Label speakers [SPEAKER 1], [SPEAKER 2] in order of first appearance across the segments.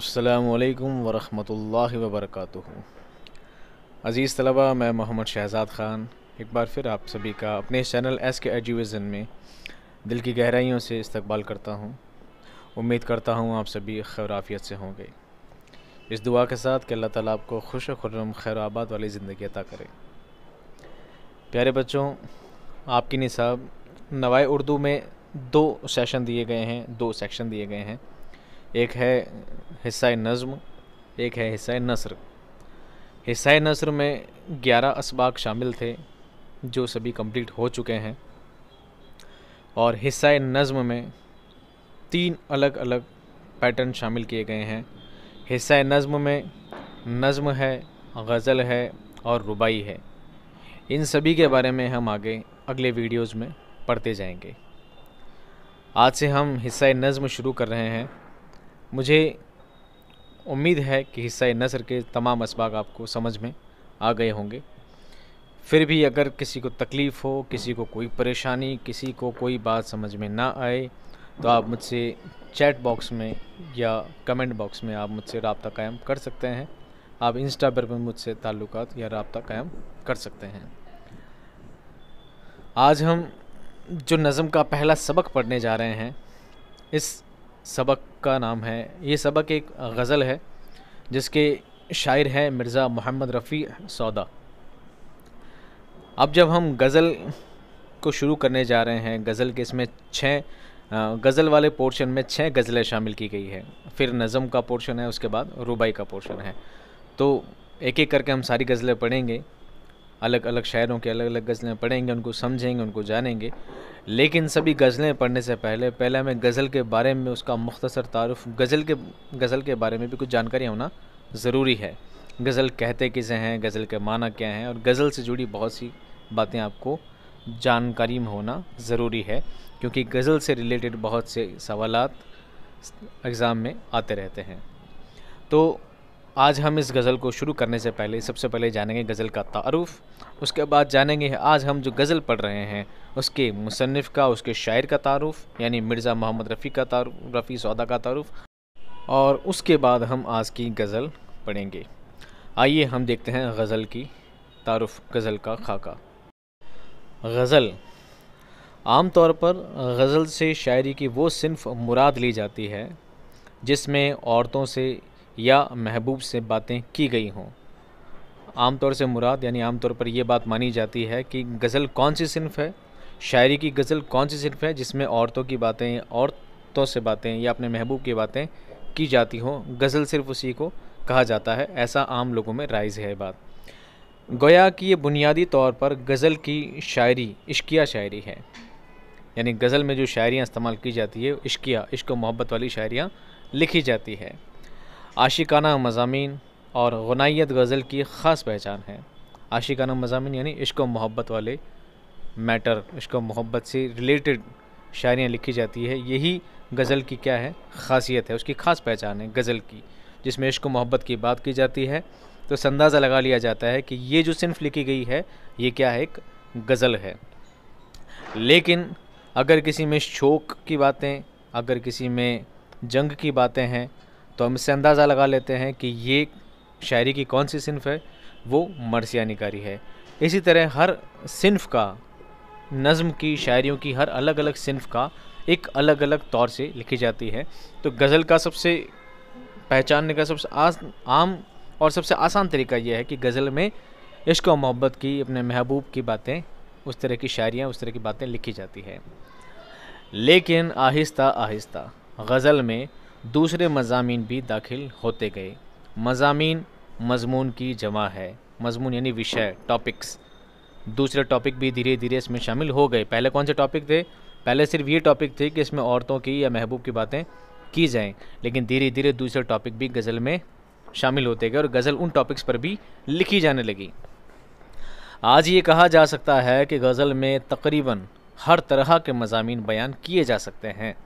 [SPEAKER 1] अल्लाम वरहमल वबरक अज़ीज़ तलबा मैं मोहम्मद शहजाद ख़ान एक बार फिर आप सभी का अपने चैनल एस के एजुकेशन में दिल की गहराइयों से इस्तकबाल करता हूँ उम्मीद करता हूँ आप सभी खैराफियत से होंगे इस दुआ के साथ कि अल्लाह ताला आपको खुश खुर्रम आबाद वाली ज़िंदगी अता करे प्यारे बच्चों आपकी निसाब नवाए उर्दू में दो सेशन दिए गए हैं दो सेक्शन दिए गए हैं एक है हिस्सा नज़म एक है हिस्सा नसर हिस्सा नसर में ग्यारह इसबाक शामिल थे जो सभी कंप्लीट हो चुके हैं और हिस्सा नज़म में तीन अलग अलग पैटर्न शामिल किए गए हैं हिस्सा नज़म में नज़म है गज़ल है और रुबाई है इन सभी के बारे में हम आगे अगले वीडियोज़ में पढ़ते जाएंगे आज से हम हिस्सा नज़म शुरू कर रहे हैं मुझे उम्मीद है कि हिस्सा नसर के तमाम इसबाक आपको समझ में आ गए होंगे फिर भी अगर किसी को तकलीफ़ हो किसी को कोई परेशानी किसी को कोई बात समझ में ना आए तो आप मुझसे चैट बॉक्स में या कमेंट बॉक्स में आप मुझसे रबता कायम कर सकते हैं आप इंस्टा पर भी मुझसे ताल्लुक या रबता कायम कर सकते हैं आज हम जो नज़म का पहला सबक पढ़ने जा रहे हैं इस सबक का नाम है ये सबक एक गज़ल है जिसके शायर हैं मिर्ज़ा मोहम्मद रफ़ी सौदा अब जब हम गज़ल को शुरू करने जा रहे हैं गज़ल के इसमें छः गज़ल वाले पोर्शन में छः गज़लें शामिल की गई है फिर नज़म का पोर्शन है उसके बाद रुबाई का पोर्शन है तो एक एक करके हम सारी गज़लें पढ़ेंगे अलग अलग शायरों के अलग अलग गज़लें पढ़ेंगे उनको समझेंगे उनको जानेंगे लेकिन सभी गज़लें पढ़ने से पहले पहले हमें गज़ल के बारे में उसका मुख्तसर तारफ़ गज़ल के गज़ल के बारे में भी कुछ जानकारी होना ज़रूरी है गज़ल कहते किसे हैं गज़ल के माना क्या हैं और गज़ल से जुड़ी बहुत सी बातें आपको जानकारी में होना ज़रूरी है क्योंकि गज़ल से रिलेटेड बहुत से सवाल एग्ज़ाम में आते रहते हैं तो आज हम इस गज़ल को शुरू करने से पहले सबसे पहले जानेंगे गज़ल का तारुफ उसके बाद जानेंगे आज हम जो गज़ल पढ़ रहे हैं उसके मुसनफ़ का उसके शायर का तारुफ यानी मिर्ज़ा मोहम्मद रफ़ी का तारुफ रफ़ी सौदा का तारुफ और उसके बाद हम आज की गज़ल पढ़ेंगे आइए हम देखते हैं गज़ल की तारुफ गज़ल का खाका गज़ल आम तौर पर गज़ल से शायरी की वो सिनफ मुराद ली जाती है जिसमें औरतों से या महबूब से बातें की गई हों आमतौर से मुराद यानी आमतौर पर यह बात मानी जाती है कि गज़ल कौन सी सिनफ है शायरी की गज़ल कौन सी सिनफ है जिसमें औरतों की बातें औरतों से बातें या अपने महबूब की बातें की जाती हों गज़ल सिर्फ उसी को कहा जाता है ऐसा आम लोगों में राइज है बात गोया कि ये बुनियादी तौर पर गज़ल की शायरी इश्किया शायरी है यानी गज़ल में जो शायरियाँ इस्तेमाल की जाती है इश्किया इश्क मोहब्बत वाली शायरियाँ लिखी जाती है आशिकाना मजामी और गनाइत गज़ल की ख़ास पहचान है आशिकाना मजामी यानी इश्क मोहब्बत वाले मैटर इश्क मोहब्बत से रिलेटेड शायरियाँ लिखी जाती है यही गज़ल की क्या है खासियत है उसकी ख़ास पहचान है गज़ल की जिसमें इश्क मोहब्बत की बात की जाती है तो अंदाज़ा लगा लिया जाता है कि ये जो सिंफ लिखी गई है ये क्या है एक गज़ल है लेकिन अगर किसी में शोक की बातें अगर किसी में जंग की बातें हैं तो हम इससे अंदाज़ा लगा लेते हैं कि ये शायरी की कौन सी सिनफ है वो मरसिया निकारी है इसी तरह हर सिनफ का नज़म की शायरियों की हर अलग अलग सिनफ का एक अलग अलग तौर से लिखी जाती है तो गज़ल का सबसे पहचानने का सबसे आस आम और सबसे आसान तरीका यह है कि गज़ल में इश्क और मोहब्बत की अपने महबूब की बातें उस तरह की शायरियाँ उस तरह की बातें लिखी जाती हैं लेकिन आहिस्ता आहिस्ता गज़ल में दूसरे मजामी भी दाखिल होते गए मजामी मजमून की जमा है मजमून यानी विषय टॉपिक्स दूसरे टॉपिक भी धीरे धीरे इसमें शामिल हो गए पहले कौन से टॉपिक थे पहले सिर्फ ये टॉपिक थे कि इसमें औरतों की या महबूब की बातें की जाएं लेकिन धीरे धीरे दूसरे टॉपिक भी गज़ल में शामिल होते गए और गज़ल उन टॉपिक्स पर भी लिखी जाने लगी आज ये कहा जा सकता है कि गज़ल में तकरीबन हर तरह के मजामी बयान किए जा सकते हैं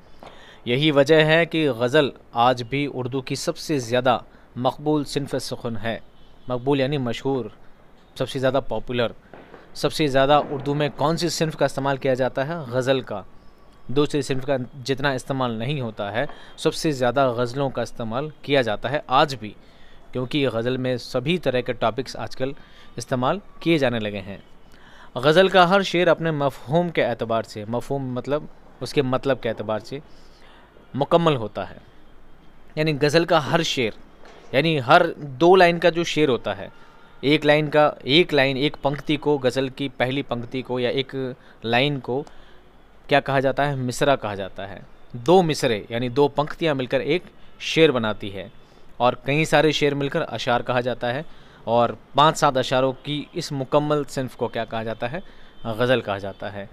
[SPEAKER 1] यही वजह है कि गज़ल आज भी उर्दू की सबसे ज़्यादा मकबूल सिनफ सुखन है मकबूल यानी मशहूर सबसे ज़्यादा पॉपुलर सबसे ज़्यादा उर्दू में कौन सी सिनफ का इस्तेमाल किया जाता है गज़ल का दूसरे सिनफ का जितना इस्तेमाल नहीं होता है सबसे ज़्यादा गज़लों का इस्तेमाल किया जाता है आज भी क्योंकि गज़ल में सभी तरह के टॉपिक्स आजकल इस्तेमाल किए जाने लगे हैं गज़ल का हर शेर अपने मफहूम के अतबार से मफहूम मतलब उसके मतलब के अतबार से मुकम्मल होता है यानी गज़ल का हर शेर यानी हर दो लाइन का जो शेर होता है एक लाइन का एक लाइन एक पंक्ति को गज़ल की पहली पंक्ति को या एक लाइन को क्या कहा जाता है मिसरा कहा जाता है दो मिसरे यानी दो पंक्तियाँ मिलकर एक शेर बनाती है और कई सारे शेर मिलकर अशार कहा जाता है और पांच सात अशारों की इस मुकम्मल सिंफ को क्या कहा जाता है गज़ल कहा जाता है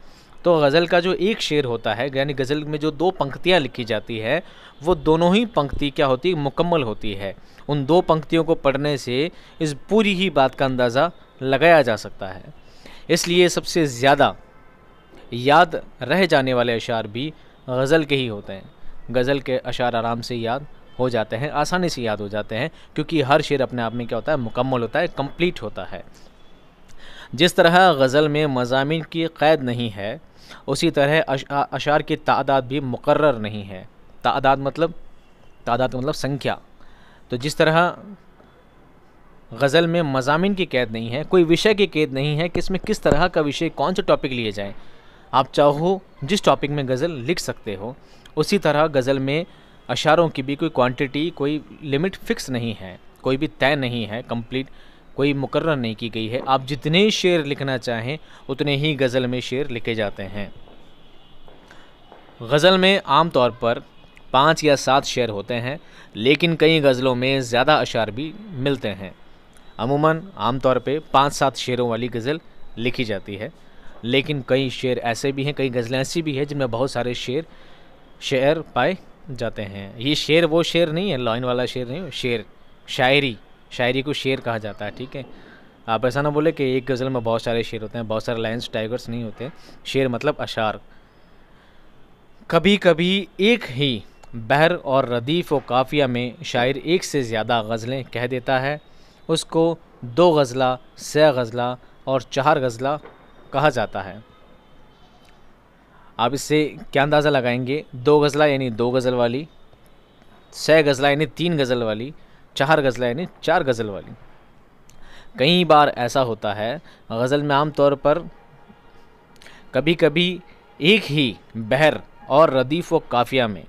[SPEAKER 1] तो गज़ल का जो एक शेर होता है यानी गज़ल में जो दो पंक्तियाँ लिखी जाती है वो दोनों ही पंक्ति क्या होती है मुकम्मल होती है उन दो पंक्तियों को पढ़ने से इस पूरी ही बात का अंदाज़ा लगाया जा सकता है इसलिए सबसे ज़्यादा याद रह जाने वाले अशार भी गज़ल के ही होते हैं गज़ल के अशार आराम से याद हो जाते हैं आसानी से याद हो जाते हैं क्योंकि हर शेर अपने आप में क्या होता है मुकम्मल होता है कंप्लीट होता है जिस तरह गज़ल में मजामी की क़ैद नहीं है उसी तरह अशार की तादाद भी मुकर नहीं है तादाद मतलब तादाद मतलब संख्या तो जिस तरह गज़ल में मजामिन की कैद नहीं है कोई विषय की कैद नहीं है कि इसमें किस तरह का विषय कौन से टॉपिक लिए जाएँ आप चाहो जिस टॉपिक में गज़ल लिख सकते हो उसी तरह गज़ल में अशारों की भी कोई क्वांटिटी कोई लिमिट फिक्स नहीं है कोई भी तय नहीं है कंप्लीट कोई मुकर नहीं की गई है आप जितने शेर लिखना चाहें उतने ही गज़ल में शेर लिखे जाते हैं गज़ल में आम तौर पर पाँच या सात शेर होते हैं लेकिन कई गज़लों में ज़्यादा अशार भी मिलते हैं अमूमन आमतौर पर पाँच सात शेरों वाली गज़ल लिखी जाती है लेकिन कई शेर ऐसे भी हैं कई गज़लें ऐसी भी हैं जिनमें बहुत सारे शेर शेर पाए जाते हैं ये शेर वो शेर नहीं है लाइन वाला शेर नहीं शेर शायरी शायरी को शेर कहा जाता है ठीक है आप ऐसा ना बोले कि एक गज़ल में बहुत सारे शेर होते हैं बहुत सारे लाइन्स टाइगर्स नहीं होते शेर मतलब अशार कभी कभी एक ही बहर और रदीफ़ व काफिया में शायर एक से ज़्यादा गज़लें कह देता है उसको दो गज़ला सह गज़ला और चार गज़ला कहा जाता है आप इससे क्या अंदाज़ा लगाएंगे दो गज़ला यानी दो गज़ल वाली सह गज़ला यानी तीन गज़ल वाली चार गज़लें यानी चार गज़ल वाली कई बार ऐसा होता है गज़ल में आम तौर पर कभी कभी एक ही बहर और रदीफ़ व काफ़िया में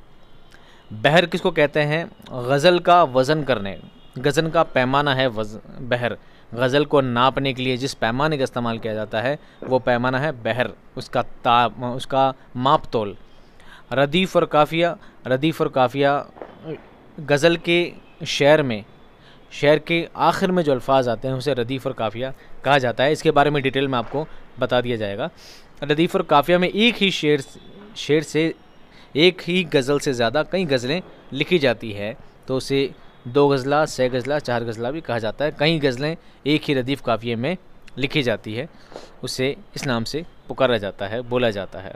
[SPEAKER 1] बहर किसको कहते हैं गज़ल का वज़न करने गज़न का पैमाना है वज बहर गज़ल को नापने के लिए जिस पैमाने का इस्तेमाल किया जाता है वो पैमाना है बहर उसका ताप उसका माप तोल रदीफ़ और काफ़िया रदीफ़ और काफ़िया गज़ल के शेर में शेर के आखिर में जो अल्फाज आते हैं उसे रदीफ़ और काफ़िया कहा जाता है इसके बारे में डिटेल में आपको बता दिया जाएगा रदीफ़ और काफ़िया में एक ही शेर शेर से एक ही गज़ल से ज़्यादा कई गज़लें लिखी जाती है तो उसे दो गज़ला सह गज़ला चार गज़ला भी कहा जाता है कई गज़लें एक ही रदीफ़ काफ़िए में लिखी जाती है उसे इस नाम से पुकारा जाता है बोला जाता है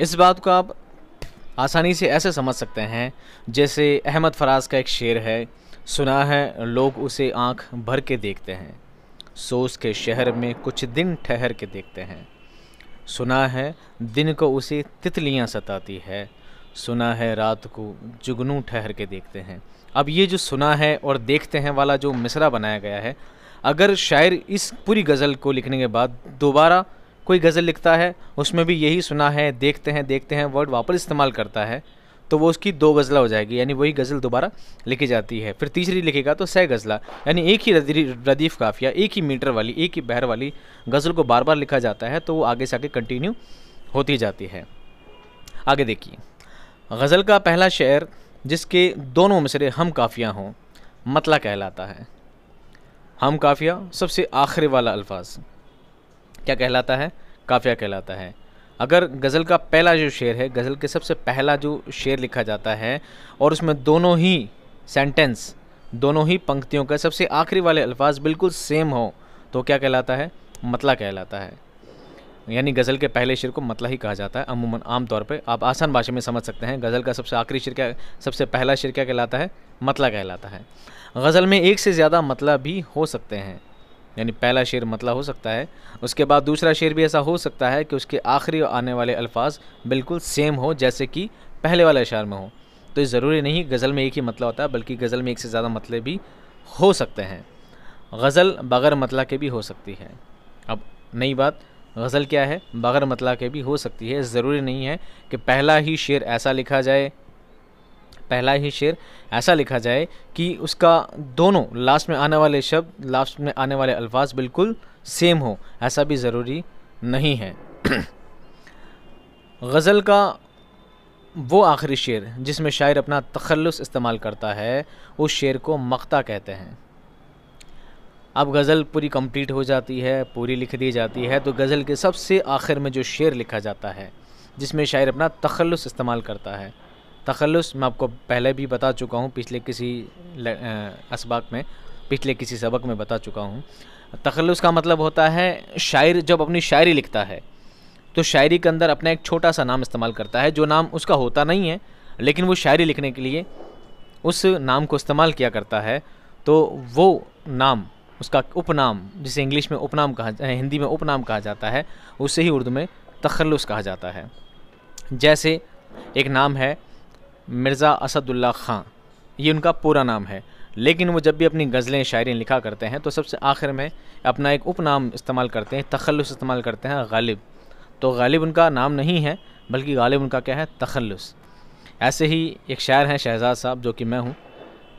[SPEAKER 1] इस बात को आप आसानी से ऐसे समझ सकते हैं जैसे अहमद फराज का एक शेर है सुना है लोग उसे आंख भर के देखते हैं सोस के शहर में कुछ दिन ठहर के देखते हैं सुना है दिन को उसे तितलियां सताती है सुना है रात को जुगनू ठहर के देखते हैं अब ये जो सुना है और देखते हैं वाला जो मिसरा बनाया गया है अगर शायर इस पूरी गज़ल को लिखने के बाद दोबारा कोई गज़ल लिखता है उसमें भी यही सुना है देखते हैं देखते हैं वर्ड वापस इस्तेमाल करता है तो वो उसकी दो गज़ला हो जाएगी यानी वही गज़ल दोबारा लिखी जाती है फिर तीसरी लिखेगा तो सह गज़ला यानी एक ही रदीफ़ काफिया एक ही मीटर वाली एक ही बहर वाली गज़ल को बार बार लिखा जाता है तो वो आगे से आगे कंटिन्यू होती जाती है आगे देखिए गज़ल का पहला शेर जिसके दोनों मिसरे हम काफिया हों मतला कहलाता है हम काफिया सबसे आखिरी वाला अल्फाज क्या कहलाता है काफ़िया कहलाता है अगर गज़ल का पहला जो शेर है गज़ल के सबसे पहला जो शेर लिखा जाता है और उसमें दोनों ही सेंटेंस दोनों ही पंक्तियों का सबसे आखिरी वाले अल्फाज बिल्कुल सेम हो तो क्या कहलाता है मतला कहलाता है यानी गज़ल के पहले शेर को मतला ही कहा जाता है अमूमन आम तौर पर आप आसान भाषा में समझ सकते हैं गज़ल का सबसे आखिरी शेर क्या सबसे पहला शेर क्या कहलाता है मतला कहलाता है गज़ल में एक से ज़्यादा मतला भी हो सकते हैं यानी पहला शेर मतला हो सकता है उसके बाद दूसरा शेर भी ऐसा हो सकता है कि उसके आखिरी आने वाले अल्फाज बिल्कुल सेम हो जैसे कि पहले वाले अशार में हो तो ये ज़रूरी नहीं गज़ल में एक ही मतला होता है बल्कि गज़ल में एक से ज़्यादा मतले भी हो सकते हैं गज़ल बग़ैर मतला के भी हो सकती है अब नई बात गज़ल क्या है बग़ैर मतला के भी हो सकती है ज़रूरी नहीं है कि पहला ही शेर ऐसा लिखा जाए पहला ही शेर ऐसा लिखा जाए कि उसका दोनों लास्ट में आने वाले शब्द लास्ट में आने वाले अल्फाज बिल्कुल सेम हो ऐसा भी ज़रूरी नहीं है गज़ल का वो आखिरी शेर जिसमें शायर अपना तखलस इस्तेमाल करता है उस शेर को मक्ता कहते हैं अब गज़ल पूरी कंप्लीट हो जाती है पूरी लिख दी जाती है तो गज़ल के सबसे आखिर में जो शेर लिखा जाता है जिसमें शायर अपना तखलस इस्तेमाल करता है तखलस मैं आपको पहले भी बता चुका हूँ पिछले किसी इसबाक में पिछले किसी सबक में बता चुका हूँ तखलस का मतलब होता है शायर जब अपनी शायरी लिखता है तो शायरी के अंदर अपना एक छोटा सा नाम इस्तेमाल करता है जो नाम उसका होता नहीं है लेकिन वो शायरी लिखने के लिए उस नाम को इस्तेमाल किया करता है तो वो नाम उसका उपनाम जिसे इंग्लिश में उपनाम कहा हिंदी में उपनाम कहा जाता है उसे ही उर्दू में तखलस कहा जाता है जैसे एक नाम है मिर्ज़ा असदुल्ला खां ये उनका पूरा नाम है लेकिन वो जब भी अपनी गज़लें शायरी लिखा करते हैं तो सबसे आखिर में अपना एक उपनाम इस्तेमाल करते हैं तखलस इस्तेमाल करते हैं गालिब तो गालिब उनका नाम नहीं है बल्कि गालिब उनका क्या है तखलस ऐसे ही एक शायर हैं शहजाद साहब जो कि मैं हूँ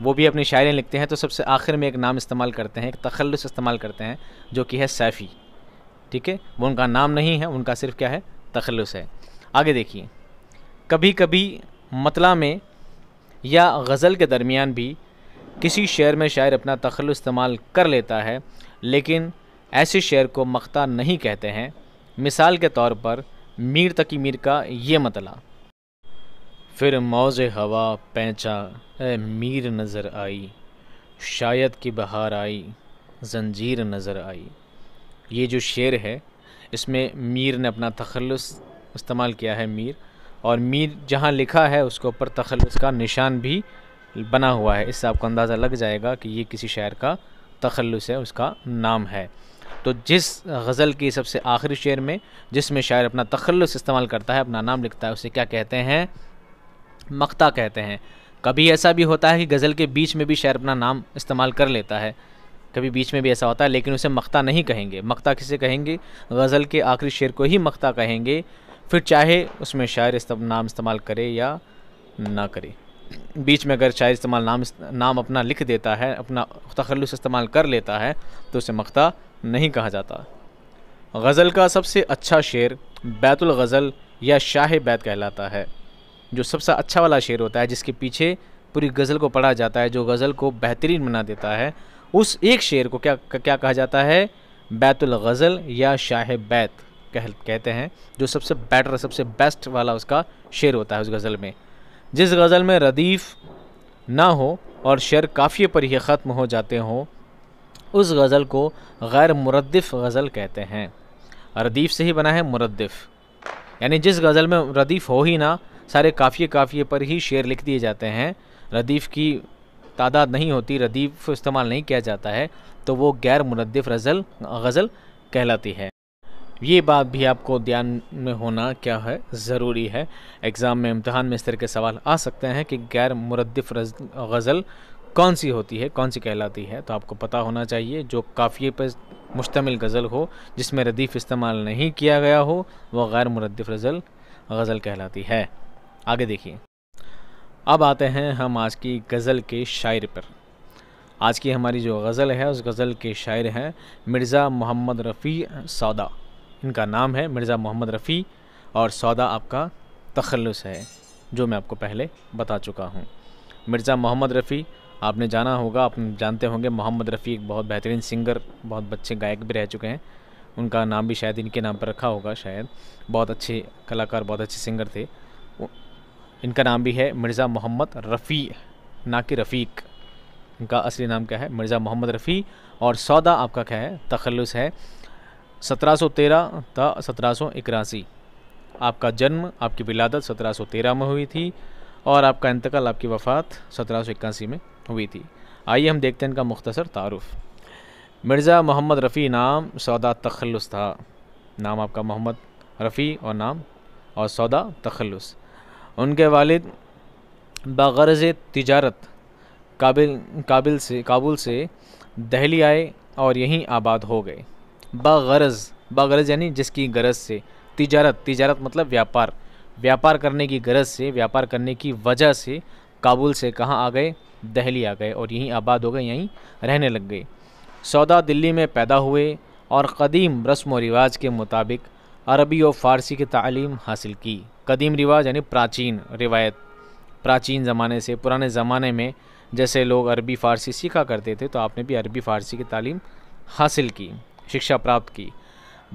[SPEAKER 1] वो भी अपनी शायरें लिखते हैं तो सबसे आखिर में एक नाम इस्तेमाल करते हैं एक तखलस इस्तेमाल करते हैं जो कि है सैफ़ी ठीक है वो उनका नाम नहीं है उनका सिर्फ क्या है तखलस है आगे देखिए कभी कभी मतला में या गज़ल के दरमियान भी किसी शेर में शायर अपना तखल इस्तेमाल कर लेता है लेकिन ऐसे शेर को मख्ता नहीं कहते हैं मिसाल के तौर पर मीर तकी मीर का ये मतला फिर मौज हवा पैंचा ए मीर नज़र आई शायद की बहार आई जंजीर नज़र आई ये जो शेर है इसमें मीर ने अपना तखलस इस्तेमाल किया है मीर और मीर जहाँ लिखा है उसके ऊपर तखलस का निशान भी बना हुआ है इससे आपको अंदाज़ा लग जाएगा कि ये किसी शायर का तखलस है उसका नाम है तो जिस गज़ल की सबसे आखिरी शेर में जिसमें शायर अपना तखलस इस्तेमाल करता है अपना नाम लिखता है उसे क्या कहते हैं मक्ता कहते हैं कभी ऐसा भी होता है कि गज़ल के बीच में भी शायर अपना नाम इस्तेमाल कर लेता है कभी बीच में भी ऐसा होता है लेकिन उसे मक्ता नहीं कहेंगे मक्ता किसे कहेंगे गज़ल के आखिरी शेर को ही मक्ता कहेंगे फिर चाहे उसमें शायर नाम इस्तेमाल करे या ना करे बीच में अगर शायर इस्तेमाल नाम नाम अपना लिख देता है अपना तखलस इस्तेमाल कर लेता है तो उसे मख्ता नहीं कहा जाता गज़ल का सबसे अच्छा शेर बैतुल गज़ल या शाह बैत कहलाता है जो सबसे अच्छा वाला शेर होता है जिसके पीछे पूरी गज़ल को पढ़ा जाता है जो गज़ल को बेहतरीन बना देता है उस एक शेर को क्या क्या कहा जाता है बैतुल गज़ल या शाह बैत कह, कहते हैं जो सबसे बेटर सबसे बेस्ट वाला उसका शेर होता है उस गज़ल में जिस गज़ल में रदीफ़ ना हो और शेर काफ़िए पर ही ख़त्म हो जाते हों उस गज़ल को गैर मुरदफ़ गज़ल कहते हैं रदीफ़ से ही बना है मुरदफ़ यानी जिस गज़ल में रदीफ़ हो ही ना सारे काफ़ी काफ़िए पर ही शेर लिख दिए जाते हैं रदीफ़ की तादाद नहीं होती रदीफ़ इस्तेमाल नहीं किया जाता है तो वो गैर मुनदफ़ गज़ल गज़ल कहलाती है ये बात भी आपको ध्यान में होना क्या है ज़रूरी है एग्ज़ाम में इम्तहान में इस तरह के सवाल आ सकते हैं कि गैर मुरदफ़ गज़ल कौन सी होती है कौन सी कहलाती है तो आपको पता होना चाहिए जो काफ़ी पर मुश्तमिल गज़ल हो जिसमें रदीफ़ इस्तेमाल नहीं किया गया हो वह गैर मुरदफ़ गज़ल गज़ल कहलाती है आगे देखिए अब आते हैं हम आज की गज़ल के शायर पर आज की हमारी जो गज़ल है उस गज़ल के शायर हैं मिर्ज़ा मोहम्मद रफ़ी सौदा इनका नाम है मिर्ज़ा मोहम्मद रफ़ी और सौदा आपका तखलस है जो मैं आपको पहले बता चुका हूँ मिर्ज़ा मोहम्मद रफ़ी आपने जाना होगा आप जानते होंगे मोहम्मद रफ़ी एक बहुत बेहतरीन सिंगर बहुत अच्छे गायक भी रह चुके हैं उनका नाम भी शायद इनके नाम पर रखा होगा शायद बहुत अच्छे कलाकार बहुत अच्छे सिंगर थे इनका नाम भी है मिर्ज़ा मोहम्मद रफ़ी ना कि रफ़ीक इनका असली नाम क्या है मिर्ज़ा मोहम्मद रफ़ी और सौदा आपका क्या है तखलस है 1713 था सत्रह आपका जन्म आपकी विलादत 1713 में हुई थी और आपका इंतकाल आपकी वफ़ात सत्रह में हुई थी आइए हम देखते हैं इनका मुख्तसर तारफ़ मिर्ज़ा मोहम्मद रफ़ी नाम सौदा तखलस था नाम आपका मोहम्मद रफ़ी और नाम और सौदा तखलस उनके वालिद बगरज़ तजारत काबिल काबिल से काबुल से दहली आए और यहीं आबाद हो गए बगरज़ बगरज़ यानी जिसकी गरज से तिजारत तिजारत मतलब व्यापार व्यापार करने की गरज से व्यापार करने की वजह से काबुल से कहाँ आ गए दहली आ गए और यहीं आबाद हो गए यहीं रहने लग गए सौदा दिल्ली में पैदा हुए और कदीम रस्म व रिवाज के मुताबिक अरबी और फ़ारसी की तालीम हासिल की कदीम रिवाज यानी प्राचीन रिवायत प्राचीन ज़माने से पुराने ज़माने में जैसे लोग अरबी फ़ारसी सीखा करते थे तो आपने भी अरबी फ़ारसी की तालीम हासिल की शिक्षा प्राप्त की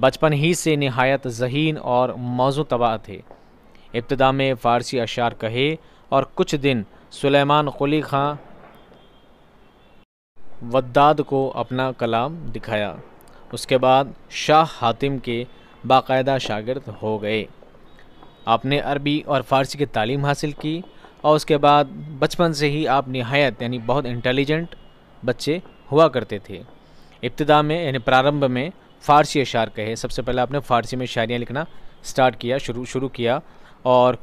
[SPEAKER 1] बचपन ही से नहायत जहीन और मौजू तबाह थे इब्तदा में फ़ारसी अशार कहे और कुछ दिन सुलेमान कुली खां वद्दाद को अपना कलाम दिखाया उसके बाद शाह हातिम के बाकायदा शागिर्द हो गए आपने अरबी और फ़ारसी की तालीम हासिल की और उसके बाद बचपन से ही आप नहायत यानी बहुत इंटेलिजेंट बच्चे हुआ करते थे इब्तदा में यानी प्रारंभ में फ़ारसी अशार कहे सबसे पहले आपने फ़ारसी में शायरियाँ लिखना स्टार्ट किया शुरू शुरू किया और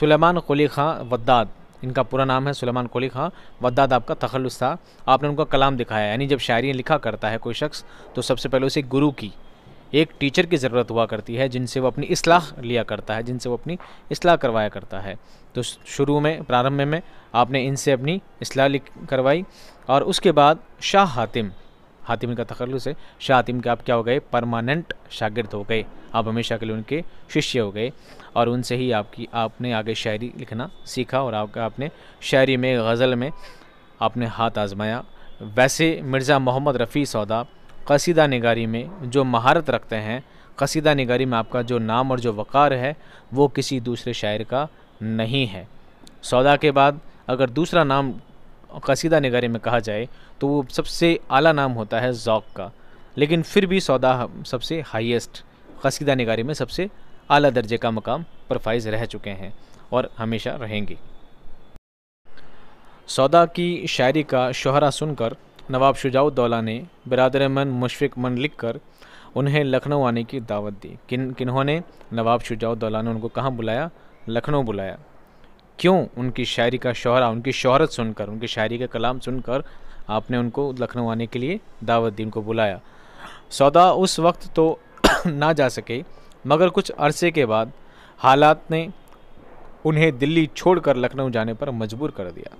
[SPEAKER 1] सुलेमान कुली खां वद्दाद इनका पूरा नाम है सुलेमान कोली खां वद्दाद आपका तखलस था आपने उनका कलाम दिखाया यानी जब शायरी लिखा करता है कोई शख्स तो सबसे पहले उसे गुरु की एक टीचर की ज़रूरत हुआ करती है जिनसे वो अपनी असलाह लिया करता है जिनसे वो अपनी असलाह करवाया करता है तो शुरू में प्रारंभ में आपने इनसे अपनी असलाह करवाई और उसके बाद शाह हातिम हातिम का तखलस है शाह हातिम के आप क्या हो गए परमानेंट शागिर्द हो गए आप हमेशा के लिए उनके शिष्य हो गए और उनसे ही आपकी आपने आगे शायरी लिखना सीखा और आपका आपने शायरी में गज़ल में आपने हाथ आजमाया वैसे मिर्ज़ा मोहम्मद रफ़ी सौदा कसीदा निगारी में जो महारत रखते हैं कसीदा निगारी में आपका जो नाम और जो वक़ार है वो किसी दूसरे शायर का नहीं है सौदा के बाद अगर दूसरा नाम कसीदा नगारी में कहा जाए तो वो सबसे आला नाम होता है ज़ौक़ का लेकिन फिर भी सौदा सबसे हाईएस्ट कसीदा नगारी में सबसे आला दर्जे का मकाम पर फाइज रह चुके हैं और हमेशा रहेंगे सौदा की शायरी का शहरा सुनकर नवाब शुजाउद्दौला ने बरदर मन मुशफ़ मन लिख कर उन्हें लखनऊ आने की दावत दी किन किन्होंने नवाब शुजाउद्दौला ने उनको कहाँ बुलाया लखनऊ बुलाया क्यों उनकी शायरी का शहरा उनकी शहरत सुनकर उनकी शायरी का कलाम सुनकर आपने उनको लखनऊ आने के लिए दावत दी उनको बुलाया सौदा उस वक्त तो ना जा सके मगर कुछ अरसे के बाद हालात ने उन्हें दिल्ली छोड़कर लखनऊ जाने पर मजबूर कर दिया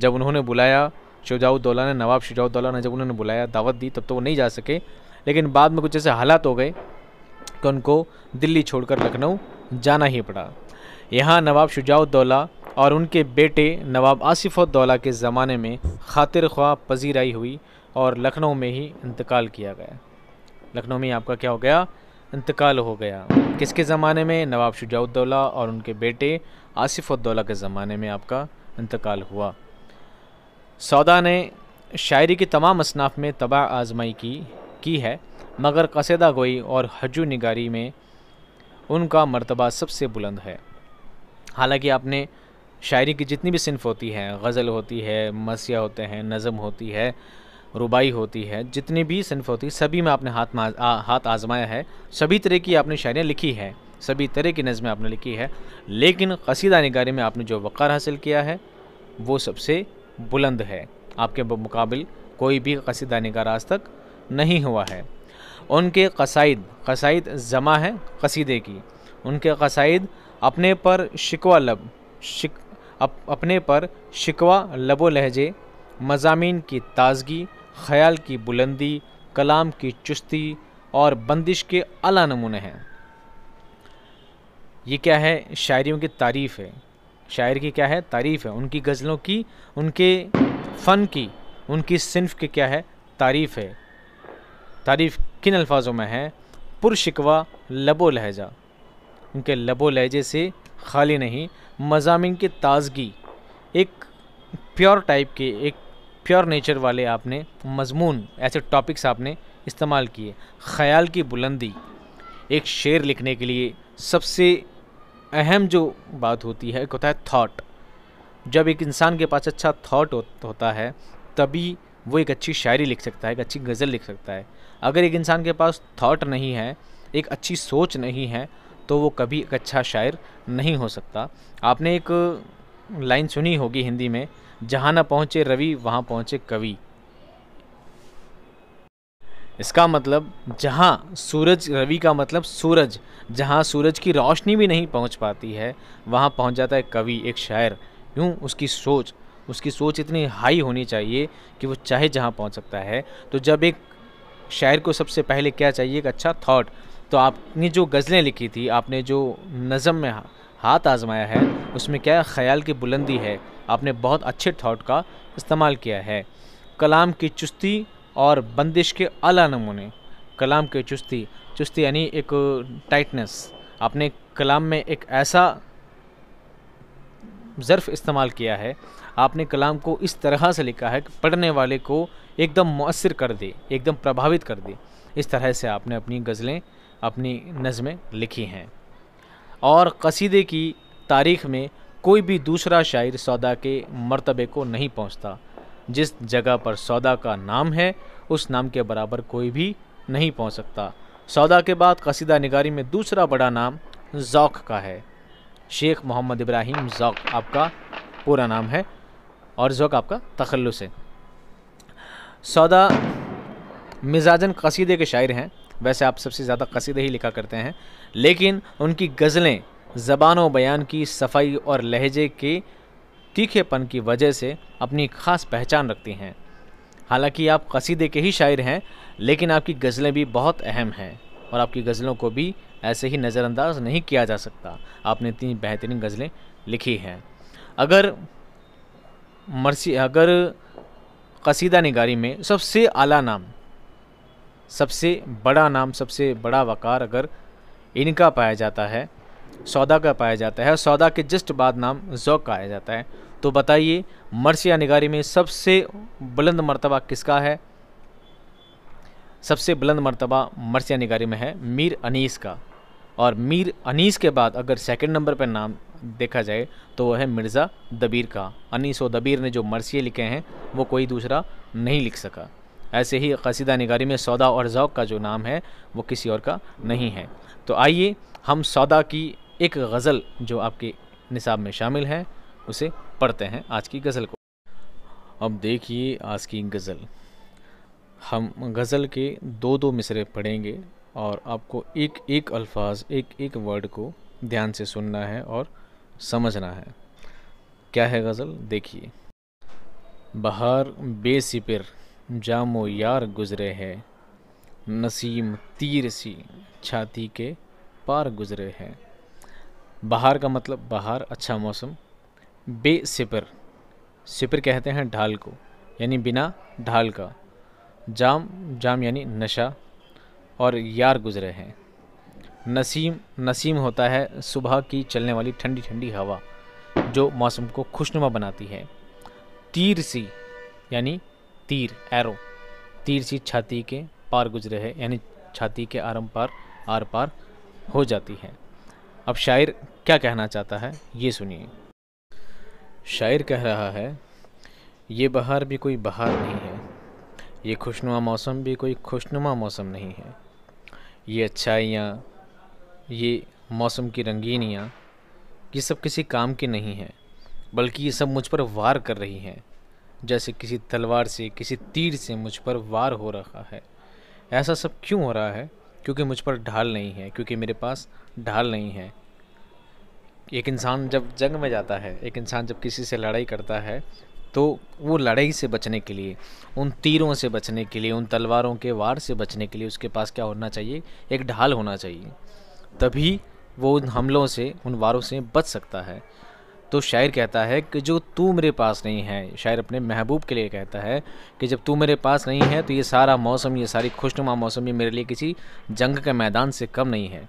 [SPEAKER 1] जब उन्होंने बुलाया शुजाउद्दौला ने नवाब शुजाउद्दौला ने जब उन्होंने बुलाया दावत दी तब तो वो नहीं जा सके लेकिन बाद में कुछ ऐसे हालात हो गए कि उनको दिल्ली छोड़कर लखनऊ जाना ही पड़ा यहाँ नवाब शुजाउद्दौला और उनके बेटे नवाब आसिफुद्दौला के ज़माने में खातिर ख्वा पजीराई हुई और लखनऊ में ही इंतकाल किया गया लखनऊ में आपका क्या हो गया इंतकाल हो गया किसके ज़माने में नवाब शुजाउद्दौला और उनके बेटे आसिफुद्दौला के ज़माने में आपका इंतकाल हुआ सौदा ने शायरी की तमाम असनाफ में तबाह आजमाई की की है मगर कसीदा गोई और हजू निगारी में उनका मरतबा सबसे बुलंद है हालांकि आपने शायरी की जितनी भी सिनफ होती है गज़ल होती है मसिया होते हैं नज़म होती है रुबाई होती है जितनी भी सिनफ होती है सभी में आपने हाथ आ, हाथ आजमाया है सभी तरह की आपने शायरियाँ लिखी है सभी तरह की नज़में आपने लिखी है लेकिन कसीदा नगारी में आपने जो वक़ार हासिल किया है वो सबसे बुलंद है आपके मुकाबल कोई भी कसीदा नगार आज तक नहीं हुआ है उनके कसाइद कसाइद जमा है कसीदे की उनके कसाइद अपने पर शिकवा लब शिक अप, अपने पर शिकवा लबो लहजे मजामी की ताजगी ख्याल की बुलंदी कलाम की चुस्ती और बंदिश के अला नमूने हैं ये क्या है शायरियों की तारीफ़ है शायर की क्या है तारीफ़ है उनकी गज़लों की उनके फ़न की उनकी सिनफ की क्या है तारीफ़ है तारीफ़ किन अल्फाजों में है पुरशिकवा लबो लहजा उनके लबो लहजे से खाली नहीं मजामिन की ताजगी एक प्योर टाइप के एक प्योर नेचर वाले आपने मजमून ऐसे टॉपिक्स आपने इस्तेमाल किए ख्याल की बुलंदी एक शेर लिखने के लिए सबसे अहम जो बात होती है एक होता है थाट जब एक इंसान के पास अच्छा थाट होता है तभी वो एक अच्छी शायरी लिख सकता है एक अच्छी गज़ल लिख सकता है अगर एक इंसान के पास थाट नहीं है एक अच्छी सोच नहीं है तो वो कभी एक अच्छा शायर नहीं हो सकता आपने एक लाइन सुनी होगी हिंदी में जहाँ ना पहुँचे रवि वहाँ पहुँचे कवि इसका मतलब जहाँ सूरज रवि का मतलब सूरज जहाँ सूरज की रोशनी भी नहीं पहुँच पाती है वहाँ पहुँच जाता है कवि एक शायर यूँ उसकी सोच उसकी सोच इतनी हाई होनी चाहिए कि वो चाहे जहाँ पहुँच सकता है तो जब एक शायर को सबसे पहले क्या चाहिए एक अच्छा थाट तो आपने जो गज़लें लिखी थी आपने जो नज़म में हाथ आजमाया है उसमें क्या ख्याल की बुलंदी है आपने बहुत अच्छे थाट का इस्तेमाल किया है कलाम की चुस्ती और बंदिश के अला नमूने कलाम की चुस्ती चुस्ती यानी एक टाइटनेस आपने कलाम में एक ऐसा ज़र्फ़ इस्तेमाल किया है आपने कलाम को इस तरह से लिखा है कि पढ़ने वाले को एकदम मौसर कर दे एकदम प्रभावित कर दे इस तरह से आपने अपनी गज़लें अपनी नज़में लिखी हैं और कसीदे की तारीख़ में कोई भी दूसरा शायर सौदा के मर्तबे को नहीं पहुंचता जिस जगह पर सौदा का नाम है उस नाम के बराबर कोई भी नहीं पहुंच सकता सौदा के बाद कसीदा निगारी में दूसरा बड़ा नाम ज़ौक का है शेख मोहम्मद इब्राहिम ज़ौक आपका पूरा नाम है और ज़ौक आपका तखलस है सौदा मिजाजन कसीदे के शायर हैं वैसे आप सबसे ज़्यादा कसीदे ही लिखा करते हैं लेकिन उनकी गज़लें ज़बान व बयान की सफाई और लहजे के तीखेपन की वजह से अपनी ख़ास पहचान रखती हैं हालांकि आप कसीदे के ही शायर हैं लेकिन आपकी गज़लें भी बहुत अहम हैं और आपकी गज़लों को भी ऐसे ही नज़रअंदाज नहीं किया जा सकता आपने इतनी बेहतरीन गज़लें लिखी हैं अगर मरसी अगर कसीदा निगारी में सबसे आला नाम सबसे बड़ा नाम सबसे बड़ा वक़ार अगर इनका पाया जाता है सौदा का पाया जाता है और सौदा के जस्ट बाद नाम जौक का आया जाता है तो बताइए मर्सिया निगारी में सबसे बुलंद मरतबा किसका है सबसे बुलंद मरतबा मर्सिया निगारी में है मीर अनीस का और मीर अनीस के बाद अगर सेकंड नंबर पर नाम देखा जाए तो वह है मिर्ज़ा दबीर का अनीस व दबीर ने जो मरसिए लिखे हैं वो कोई दूसरा नहीं लिख सका ऐसे ही कसीदा निगारी में सौदा और जौक़ का जो नाम है वो किसी और का नहीं है तो आइए हम सौदा की एक गज़ल जो आपके निसाब में शामिल है उसे पढ़ते हैं आज की गज़ल को अब देखिए आज की गज़ल हम गज़ल के दो दो मिसरे पढ़ेंगे और आपको एक एक अल्फाज एक एक वर्ड को ध्यान से सुनना है और समझना है क्या है गज़ल देखिए बहार बेसिपिर जामो यार गुज़रे है नसीम तीर सी छाती के पार गुज़रे है बाहर का मतलब बाहर अच्छा मौसम बे सिपर सिपर कहते हैं ढाल को यानी बिना ढाल का जाम जाम यानी नशा और यार गुज़रे हैं नसीम नसीम होता है सुबह की चलने वाली ठंडी ठंडी हवा जो मौसम को खुशनुमा बनाती है तीर सी यानी तीर एरो तीर सी छाती के पार गुजरे है यानी छाती के आरम पार आर पार हो जाती है अब शायर क्या कहना चाहता है ये सुनिए शायर कह रहा है ये बहार भी कोई बहार नहीं है ये खुशनुमा मौसम भी कोई खुशनुमा मौसम नहीं है ये अच्छाइयाँ ये मौसम की रंगीनियाँ ये सब किसी काम की नहीं है बल्कि ये सब मुझ पर वार कर रही हैं जैसे किसी तलवार से किसी तीर से मुझ पर वार हो रहा है ऐसा सब क्यों हो रहा है क्योंकि मुझ पर ढाल नहीं है क्योंकि मेरे पास ढाल नहीं है एक इंसान जब जंग में जाता है एक इंसान जब किसी से लड़ाई करता है तो वो लड़ाई से बचने के लिए उन तीरों से बचने के लिए उन तलवारों के वार से बचने के लिए उसके पास क्या होना चाहिए एक ढाल होना चाहिए तभी वो उन हमलों से उन वारों से बच सकता है तो शायर कहता है कि जो तू मेरे पास नहीं है शायर अपने महबूब के लिए कहता है कि जब तू मेरे पास नहीं है तो ये सारा मौसम ये सारी खुशनुमा मौसम ये मेरे लिए किसी जंग के मैदान से कम नहीं है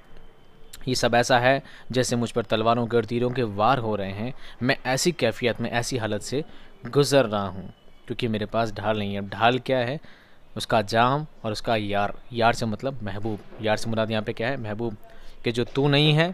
[SPEAKER 1] ये सब ऐसा है जैसे मुझ पर तलवारों के और तीरों के वार हो रहे हैं मैं ऐसी कैफियत में ऐसी हालत से गुजर रहा हूँ क्योंकि मेरे पास ढाल नहीं है ढाल क्या है उसका जाम और उसका यार यार से मतलब महबूब यार से मुराद यहाँ पे क्या है महबूब कि जो तू नहीं है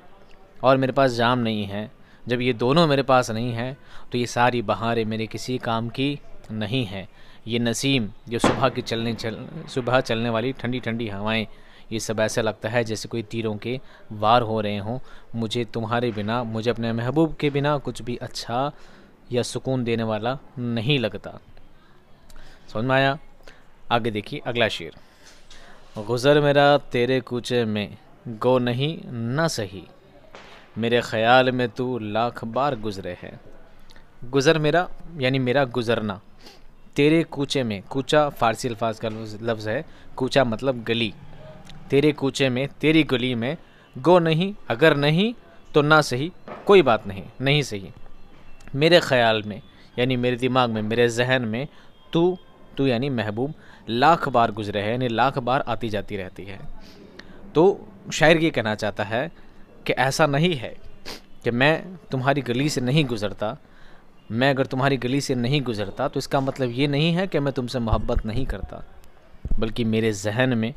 [SPEAKER 1] और मेरे पास जाम नहीं है जब ये दोनों मेरे पास नहीं हैं तो ये सारी बहारें मेरे किसी काम की नहीं हैं ये नसीम जो सुबह की चलने चल सुबह चलने वाली ठंडी ठंडी हवाएं ये सब ऐसा लगता है जैसे कोई तीरों के वार हो रहे हों मुझे तुम्हारे बिना मुझे अपने महबूब के बिना कुछ भी अच्छा या सुकून देने वाला नहीं लगता समझ में आया आगे देखिए अगला शेर गुज़र मेरा तेरे कूचे में गो नहीं ना सही मेरे ख्याल में तो लाख बार गुज़रे है गुज़र मेरा यानी मेरा गुज़रना तेरे कूचे में कूचा फ़ारसी अल्फाज का लफ्ज़ है कूचा मतलब गली तेरे कूचे में तेरी गली में गो नहीं अगर नहीं तो ना सही कोई बात नहीं नहीं सही मेरे ख्याल में यानी मेरे दिमाग में मेरे जहन में तू तू यानी महबूब लाख बार गुजरे है यानी लाख बार आती जाती रहती है तो शायर ये कहना चाहता है कि ऐसा नहीं है कि मैं तुम्हारी गली से नहीं गुज़रता मैं अगर तुम्हारी गली से नहीं गुज़रता तो इसका मतलब ये नहीं है कि मैं तुमसे मोहब्बत नहीं करता बल्कि मेरे जहन में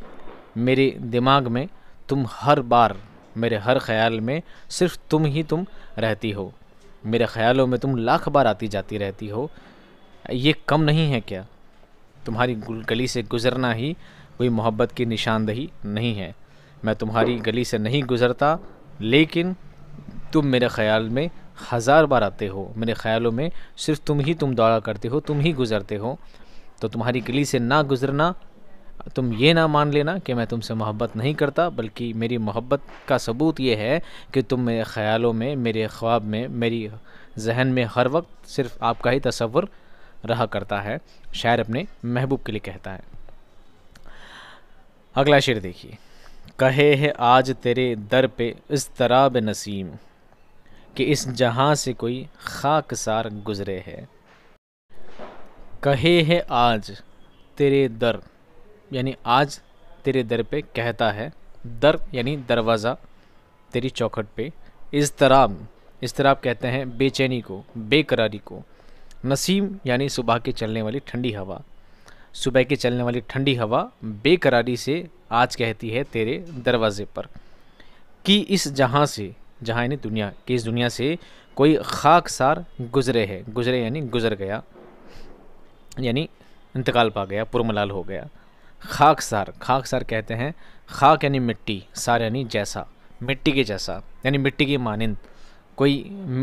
[SPEAKER 1] मेरे दिमाग में तुम हर बार मेरे हर ख्याल में सिर्फ तुम ही तुम रहती हो मेरे ख्यालों में तुम लाख बार आती जाती रहती हो ये कम नहीं है क्या तुम्हारी गली से गुज़रना ही कोई मोहब्बत की निशानदही नहीं है मैं तुम्हारी गली से नहीं गुज़रता लेकिन तुम मेरे ख्याल में हज़ार बार आते हो मेरे ख्यालों में सिर्फ तुम ही तुम दौड़ा करते हो तुम ही गुज़रते हो तो तुम्हारी गली से ना गुज़रना तुम ये ना मान लेना कि मैं तुमसे मोहब्बत नहीं करता बल्कि मेरी मोहब्बत का सबूत ये है कि तुम मेरे ख्यालों में मेरे ख्वाब में मेरी जहन में हर वक्त सिर्फ आपका ही तस्वुर रहा करता है शायर अपने महबूब के लिए कहता है अगला शेर देखिए कहे है आज तेरे दर पे इस तराब नसीम कि इस जहाँ से कोई खाक सार गुज़रे है कहे है आज तेरे दर यानी आज तेरे दर पे कहता है दर यानी दरवाज़ा तेरी चौखट पे इस तराब इस तरह कहते हैं बेचैनी को बेकरारी को नसीम यानी सुबह के चलने वाली ठंडी हवा सुबह की चलने वाली ठंडी हवा बेकरारी से आज कहती है तेरे दरवाजे पर कि इस जहाँ से जहाँ यानी दुनिया कि इस दुनिया से कोई खाक सार गुजरे है गुजरे यानी गुजर गया यानी इंतकाल पा गया पुरमलाल हो गया खाक सार खाक सार कहते हैं खाक यानी मिट्टी सार यानी जैसा मिट्टी के जैसा यानी मिट्टी की मानंद कोई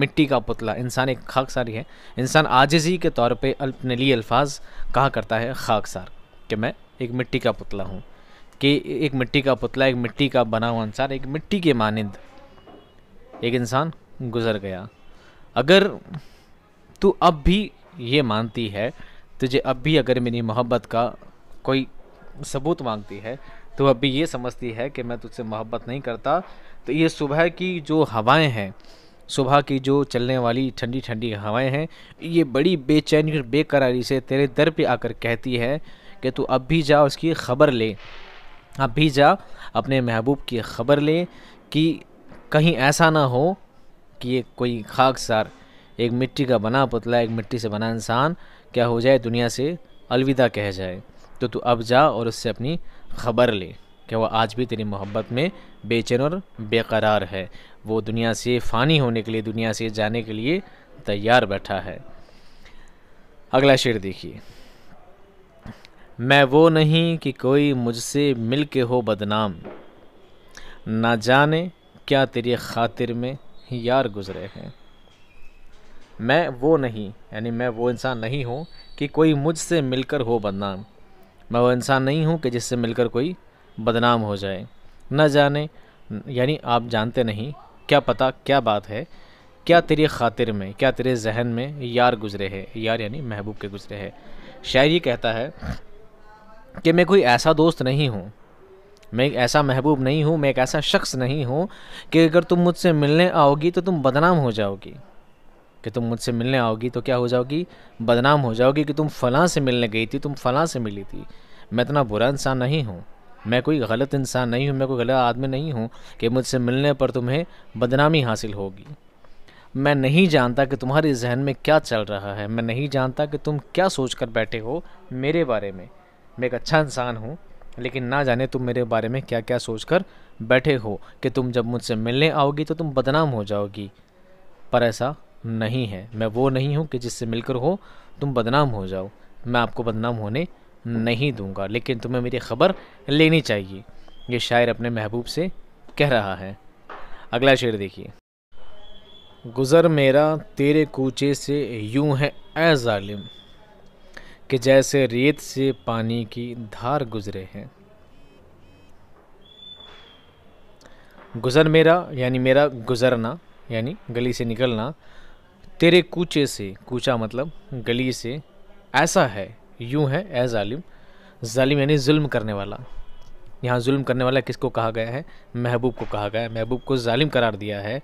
[SPEAKER 1] मिट्टी का पुतला इंसान एक खाकसारी ही है इंसान आजजी के तौर पे अपने लिए अल्फाज कहा करता है खाकसार कि मैं एक मिट्टी का पुतला हूँ कि एक मिट्टी का पुतला एक मिट्टी का बना हुआ इंसान एक मिट्टी के मानंद एक इंसान गुज़र गया अगर तू अब भी ये मानती है तुझे अब भी अगर मेरी मोहब्बत का कोई सबूत मांगती है तो अब भी ये समझती है कि मैं तुझसे मोहब्बत नहीं करता तो ये सुबह की जो हवाएं हैं सुबह की जो चलने वाली ठंडी ठंडी हवाएं हैं ये बड़ी बेचैनी और बेकरारी से तेरे दर पे आकर कहती है कि तू अब भी जा उसकी ख़बर ले अब भी जा अपने महबूब की ख़बर ले कि कहीं ऐसा ना हो कि ये कोई खाकसार एक मिट्टी का बना पुतला एक मिट्टी से बना इंसान क्या हो जाए दुनिया से अलविदा कह जाए तो तू अब जा और उससे अपनी ख़बर ले कि वह आज भी तेरी मोहब्बत में बेचैन और बेकरार है वो दुनिया से फ़ानी होने के लिए दुनिया से जाने के लिए तैयार बैठा है अगला शेर देखिए मैं वो नहीं कि कोई मुझसे मिल के हो बदनाम ना जाने क्या तेरी खातिर में यार गुजरे हैं मैं वो नहीं यानी मैं वो इंसान नहीं हूँ कि कोई मुझसे मिलकर हो बदनाम मैं वो इंसान नहीं हूँ कि जिससे मिलकर कोई बदनाम हो जाए न जाने यानी आप जानते नहीं क्या पता क्या बात है क्या तेरी खातिर में क्या तेरे जहन में यार गुज़रे है यार यानी महबूब के गुज़रे है शायर ये कहता है कि मैं कोई ऐसा दोस्त नहीं हूँ मैं एक ऐसा महबूब नहीं हूँ मैं एक ऐसा शख्स नहीं हूँ कि अगर तुम मुझसे मिलने आओगी तो तुम बदनाम हो जाओगी कि तुम मुझसे मिलने आओगी तो क्या हो जाओगी बदनाम हो जाओगी कि तुम फ़लाँ से मिलने गई थी तुम फ़लाँ से मिली थी मैं इतना बुरा इंसान नहीं हूँ मैं कोई गलत इंसान नहीं हूँ मैं कोई गलत आदमी नहीं हूँ कि मुझसे मिलने पर तुम्हें बदनामी हासिल होगी मैं नहीं जानता कि तुम्हारे जहन में क्या चल रहा है मैं नहीं जानता कि तुम क्या सोच कर बैठे हो मेरे बारे में मैं एक अच्छा इंसान हूँ लेकिन ना जाने तुम मेरे बारे में क्या क्या सोच कर बैठे हो कि तुम जब मुझसे मिलने आओगी तो तुम बदनाम हो जाओगी पर ऐसा नहीं है मैं वो नहीं हूँ कि जिससे मिलकर हो तुम बदनाम हो जाओ मैं आपको बदनाम होने नहीं दूंगा लेकिन तुम्हें मेरी खबर लेनी चाहिए ये शायर अपने महबूब से कह रहा है अगला शेर देखिए गुज़र मेरा तेरे कूचे से यूं है ऐ ज़ालिम कि जैसे रेत से पानी की धार गुज़रे हैं गुज़र मेरा यानी मेरा गुज़रना यानी गली से निकलना तेरे कूचे से कूचा मतलब गली से ऐसा है यूँ है ए ालिम ालिम यानी जुल्म करने वाला यहाँ जुल्म करने वाला किसको कहा गया है महबूब को कहा गया है महबूब को ालिम करार दिया है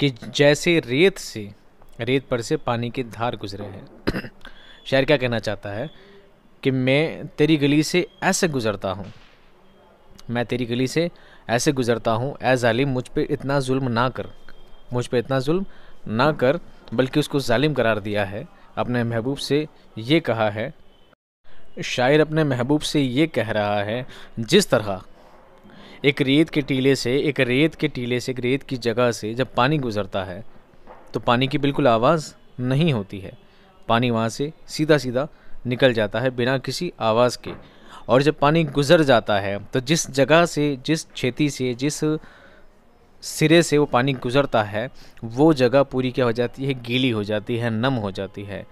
[SPEAKER 1] कि जैसे रेत से रेत पर से पानी के धार गुजरे हैं शायर क्या कहना चाहता है कि मैं तेरी गली से ऐसे गुज़रता हूँ मैं तेरी गली से ऐसे गुज़रता हूँ ए ालिम मुझ पर इतना जुल्म ना कर मुझ पर इतना जुल्म ना कर बल्कि उसको ालिम करार दिया है अपने महबूब से ये कहा है शायर अपने महबूब से ये कह रहा है जिस तरह एक रेत के टीले से एक रेत के टीले से एक रेत की जगह से जब पानी गुजरता है तो पानी की बिल्कुल आवाज़ नहीं होती है पानी वहाँ से सीधा सीधा निकल जाता है बिना किसी आवाज़ के और जब पानी गुजर जाता है तो जिस जगह से जिस छेती से जिस सिरे से वो पानी गुजरता है वो जगह पूरी क्या हो जाती है गीली हो जाती है नम हो जाती है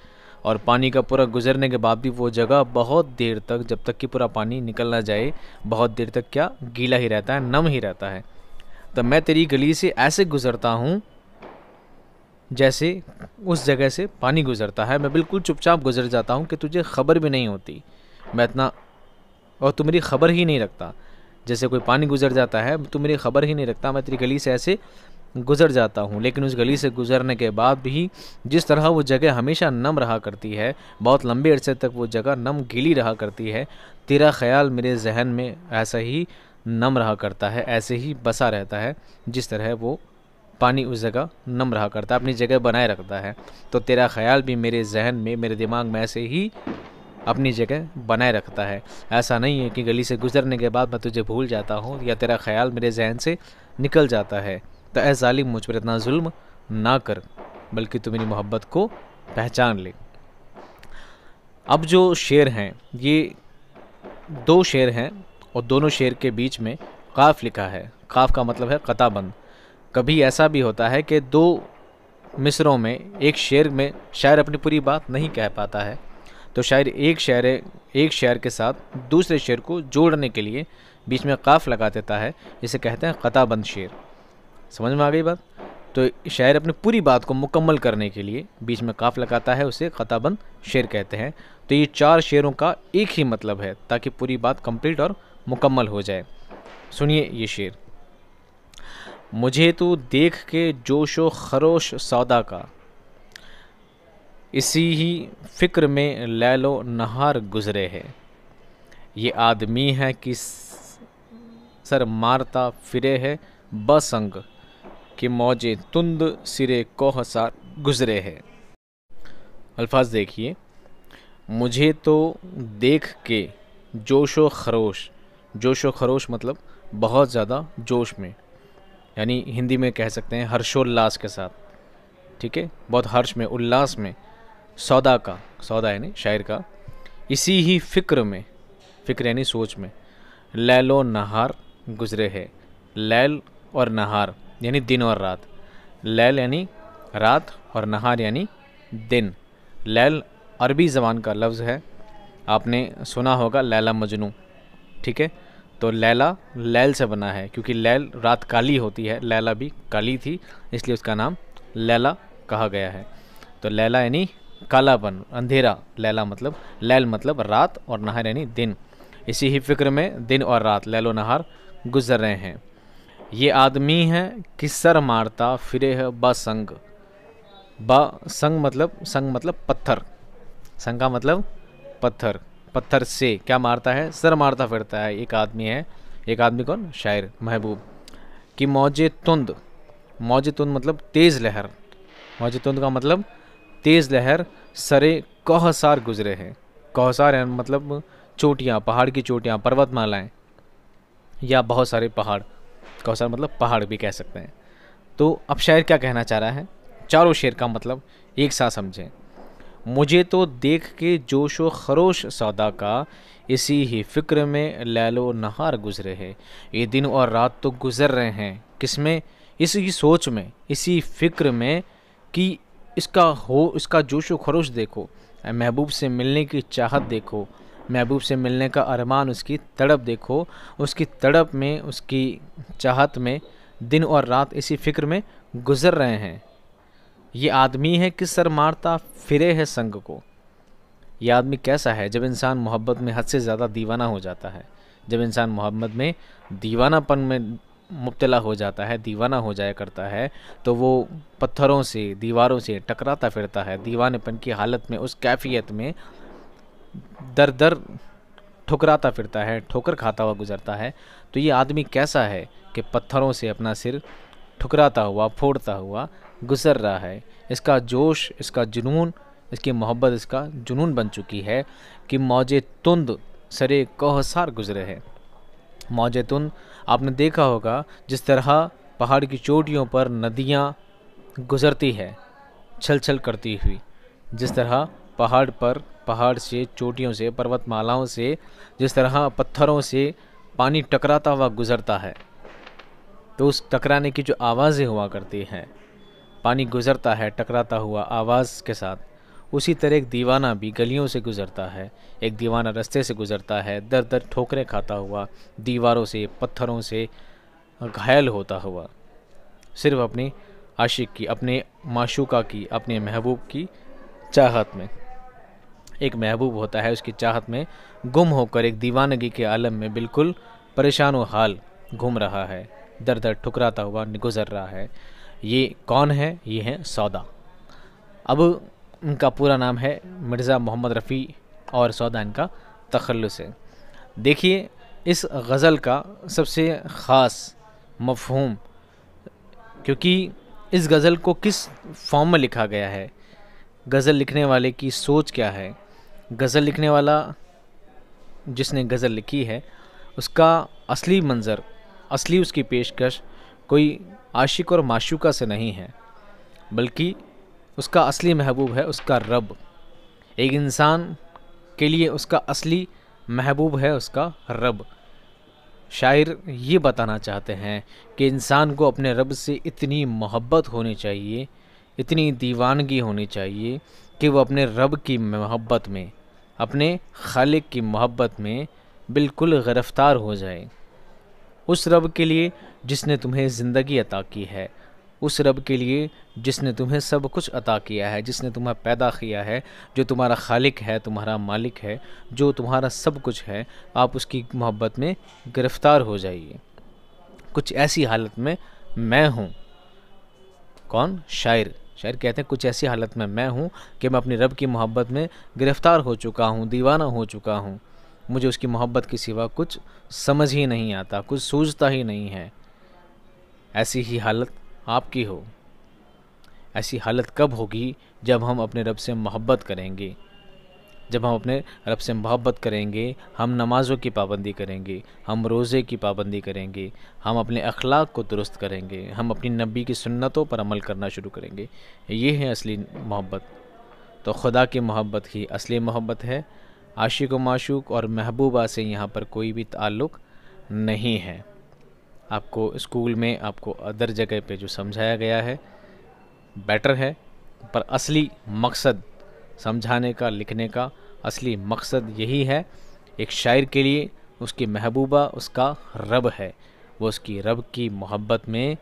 [SPEAKER 1] और पानी का पूरा गुजरने के बाद भी वो जगह बहुत देर तक जब तक कि पूरा पानी निकल ना जाए बहुत देर तक क्या गीला ही रहता है नम ही रहता है तो मैं तेरी गली से ऐसे गुज़रता हूँ जैसे उस जगह से पानी गुज़रता है मैं बिल्कुल चुपचाप गुज़र जाता हूँ कि तुझे खबर भी नहीं होती मैं इतना और मेरी खबर ही नहीं रखता जैसे कोई पानी गुजर जाता है तुम मेरी खबर ही नहीं रखता मैं तेरी गली से ऐसे गुज़र जाता हूँ लेकिन उस गली से गुज़रने के बाद भी जिस तरह वो जगह हमेशा नम रहा करती है बहुत लंबे अरसे तक वो जगह नम गीली रहा करती है तेरा ख्याल मेरे जहन में ऐसा ही नम रहा करता है ऐसे ही बसा रहता है जिस तरह वो पानी उस जगह नम रहा करता है अपनी जगह बनाए रखता है तो तेरा ख्याल भी मेरे जहन में मेरे दिमाग में ऐसे ही अपनी जगह बनाए रखता है ऐसा नहीं है कि गली से गुजरने के बाद मैं तुझे भूल जाता हूँ या तेरा ख्याल मेरे जहन से निकल जाता है तो ऐ जालिम मुझ पर इतना जुल्म ना कर बल्कि तू मेरी मोहब्बत को पहचान ले अब जो शेर हैं ये दो शेर हैं और दोनों शेर के बीच में काफ़ लिखा है काफ़ का मतलब है कताबंद कभी ऐसा भी होता है कि दो मिसरों में एक शेर में शायर अपनी पूरी बात नहीं कह पाता है तो शायर एक शेर एक शेर के साथ दूसरे शेर को जोड़ने के लिए बीच में काफ़ लगा देता है इसे कहते हैं कताबंद शेर समझ में आ गई बात तो शायर अपनी पूरी बात को मुकम्मल करने के लिए बीच में काफ लगाता है उसे ख़ताबंद शेर कहते हैं तो ये चार शेरों का एक ही मतलब है ताकि पूरी बात कंप्लीट और मुकम्मल हो जाए सुनिए ये शेर मुझे तो देख के जोशो खरोश सौदा का इसी ही फिक्र में लैलो नहार गुजरे है ये आदमी है कि सर मारता फिरे है बसंग कि मौजे तुंद सिरे सा गुज़रे है अल्फाज देखिए मुझे तो देख के जोश व खरोश जोश व खरोश मतलब बहुत ज़्यादा जोश में यानी हिंदी में कह सकते हैं हर्षोल्लास के साथ ठीक है बहुत हर्ष में उल्लास में सौदा का सौदा यानी शायर का इसी ही फ़िक्र में फ़िक्र यानी सोच में लैलो नहार गुज़रे है लैल और नहार यानी दिन और रात लैल यानी रात और नहार यानी दिन लैल अरबी ज़बान का लफ्ज़ है आपने सुना होगा लैला मजनू ठीक है तो लैला लैल से बना है क्योंकि लैल रात काली होती है लैला भी काली थी इसलिए उसका नाम लैला कहा गया है तो लैला यानी कालापन अंधेरा लैला मतलब लैल मतलब रात और नहार यानी दिन इसी ही फिक्र में दिन और रात लैलो नहार गुजर रहे हैं ये आदमी है कि सर मारता फिरे है बसंग संग मतलब संग मतलब पत्थर संग का मतलब पत्थर पत्थर से क्या मारता है सर मारता फिरता है एक आदमी है एक आदमी कौन शायर महबूब कि मौज तुंद मौज तुंद मतलब तेज़ लहर मौज तुंद का मतलब तेज़ लहर सरे कोहसार गुजरे हैं कोहसार है मतलब चोटियाँ पहाड़ की चोटियाँ पर्वतमालाएँ या बहुत सारे पहाड़ कौसर मतलब पहाड़ भी कह सकते हैं तो अब शायर क्या कहना चाह रहा है चारों शेर का मतलब एक साथ समझें मुझे तो देख के जोश व खरोश सौदा का इसी ही फिक्र में लैलो नहार गुजरे है ये दिन और रात तो गुजर रहे हैं किस में इसी सोच में इसी फिक्र में कि इसका हो इसका जोश व खरोश देखो महबूब से मिलने की चाहत देखो महबूब से मिलने का अरमान उसकी तड़प देखो उसकी तड़प में उसकी चाहत में दिन और रात इसी फिक्र में गुजर रहे हैं ये आदमी है कि सर मारता फिरे है संग को ये आदमी कैसा है जब इंसान मोहब्बत में हद से ज़्यादा दीवाना हो जाता है जब इंसान मोहब्बत में दीवानापन में मुबतला हो जाता है दीवाना हो जाया करता है तो वो पत्थरों से दीवारों से टकराता फिरता है दीवानेपन की हालत में उस कैफियत में दर दर ठुकराता फिरता है ठोकर खाता हुआ गुजरता है तो ये आदमी कैसा है कि पत्थरों से अपना सिर ठुकराता हुआ फोड़ता हुआ गुजर रहा है इसका जोश इसका जुनून इसकी मोहब्बत इसका जुनून बन चुकी है कि मौज तुंद सरे कोहसार गुजरे हैं मौज तुंद आपने देखा होगा जिस तरह पहाड़ की चोटियों पर नदियाँ गुजरती है छल छल करती हुई जिस तरह पहाड़ पर पहाड़ से चोटियों से पर्वतमालाओं से जिस तरह पत्थरों से पानी टकराता हुआ गुजरता है तो उस टकराने की जो आवाज़ें हुआ करती हैं पानी गुजरता है टकराता हुआ आवाज़ के साथ उसी तरह एक दीवाना भी गलियों से गुज़रता है एक दीवाना रास्ते से गुज़रता है दर दर ठोकरें खाता हुआ दीवारों से पत्थरों से घायल होता हुआ सिर्फ अपने आशिक की अपने माशूका की अपने महबूब की चाहत में एक महबूब होता है उसकी चाहत में गुम होकर एक दीवानगी के आलम में बिल्कुल परेशान हाल घूम रहा है दर दर ठुकराता हुआ गुजर रहा है ये कौन है ये है सौदा अब इनका पूरा नाम है मिर्ज़ा मोहम्मद रफ़ी और सौदा इनका तखलस है देखिए इस गज़ल का सबसे ख़ास मफहूम क्योंकि इस गज़ल को किस फॉर्म में लिखा गया है गज़ल लिखने वाले की सोच क्या है गज़ल लिखने वाला जिसने गज़ल लिखी है उसका असली मंज़र असली उसकी पेशकश कोई आशिक और माशूका से नहीं है बल्कि उसका असली महबूब है उसका रब एक इंसान के लिए उसका असली महबूब है उसका रब शायर ये बताना चाहते हैं कि इंसान को अपने रब से इतनी मोहब्बत होनी चाहिए इतनी दीवानगी होनी चाहिए कि वो अपने रब की मोहब्बत में अपने खालिक की मोहब्बत में बिल्कुल गिरफ्तार हो जाए उस रब के लिए जिसने तुम्हें ज़िंदगी अता की है उस रब के लिए जिसने तुम्हें सब कुछ अता किया है जिसने तुम्हें पैदा किया है जो तुम्हारा खालिक है तुम्हारा मालिक है जो तुम्हारा सब कुछ है आप उसकी मोहब्बत में गिरफ़्तार हो जाइए कुछ ऐसी हालत में मैं हूँ कौन शायर शायर कहते हैं कुछ ऐसी हालत में मैं हूँ कि मैं अपने रब की मोहब्बत में गिरफ़्तार हो चुका हूँ दीवाना हो चुका हूँ मुझे उसकी मोहब्बत के सिवा कुछ समझ ही नहीं आता कुछ सूझता ही नहीं है ऐसी ही हालत आपकी हो ऐसी हालत कब होगी जब हम अपने रब से मोहब्बत करेंगे जब हम अपने रब से मोहब्बत करेंगे हम नमाज़ों की पाबंदी करेंगे हम रोज़े की पाबंदी करेंगे हम अपने अखलाक को दुरुस्त करेंगे हम अपनी नबी की सुन्नतों पर अमल करना शुरू करेंगे ये है असली मोहब्बत तो खुदा की मोहब्बत ही असली मोहब्बत है आशिक व माशूक और महबूबा से यहाँ पर कोई भी ताल्लुक़ नहीं है आपको स्कूल में आपको अदर जगह पे जो समझाया गया है बेटर है पर असली मकसद समझाने का लिखने का असली मकसद यही है एक शायर के लिए उसकी महबूबा उसका रब है वो उसकी रब की मोहब्बत में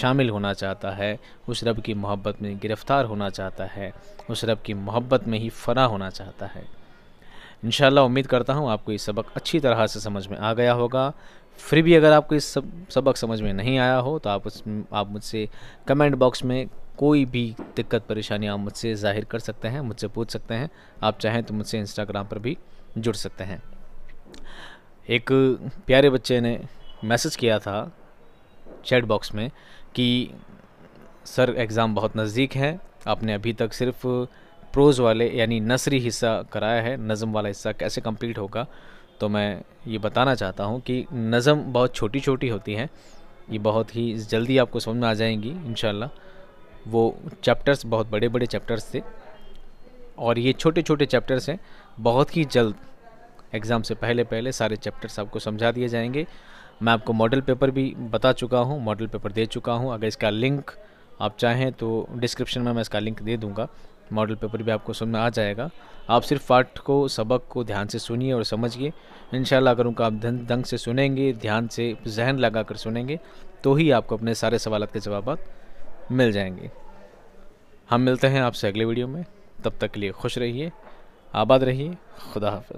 [SPEAKER 1] शामिल होना चाहता है उस रब की मोहब्बत में गिरफ़्तार होना चाहता है उस रब की मोहब्बत में ही फना होना चाहता है इन उम्मीद करता हूँ आपको ये सबक अच्छी तरह से समझ में आ गया होगा फिर भी अगर आपको इस सब सबक समझ में नहीं आया हो तो आप उस आप मुझसे कमेंट बॉक्स में कोई भी दिक्कत परेशानी आप मुझसे जाहिर कर सकते हैं मुझसे पूछ सकते हैं आप चाहें तो मुझसे इंस्टाग्राम पर भी जुड़ सकते हैं एक प्यारे बच्चे ने मैसेज किया था चैट बॉक्स में कि सर एग्ज़ाम बहुत नज़दीक है आपने अभी तक सिर्फ प्रोज़ वाले यानी नसरी हिस्सा कराया है नज़म वाला हिस्सा कैसे कंप्लीट होगा तो मैं ये बताना चाहता हूँ कि नज़म बहुत छोटी छोटी होती हैं ये बहुत ही जल्दी आपको समझ में आ जाएंगी इन वो चैप्टर्स बहुत बड़े बड़े चैप्टर्स थे और ये छोटे छोटे चैप्टर्स हैं बहुत ही जल्द एग्ज़ाम से पहले पहले सारे चैप्टर्स आपको समझा दिए जाएंगे मैं आपको मॉडल पेपर भी बता चुका हूँ मॉडल पेपर दे चुका हूँ अगर इसका लिंक आप चाहें तो डिस्क्रिप्शन में मैं इसका लिंक दे दूँगा मॉडल पेपर भी आपको समझ आ जाएगा आप सिर्फ पाठ को सबक को ध्यान से सुनिए और समझिए इन अगर उनका आप धन ढंग से सुनेंगे ध्यान से जहन लगा कर सुनेंगे तो ही आपको अपने सारे सवाल के जवाब मिल जाएंगी हम मिलते हैं आपसे अगले वीडियो में तब तक के लिए खुश रहिए आबाद रहिए खुदा हाफ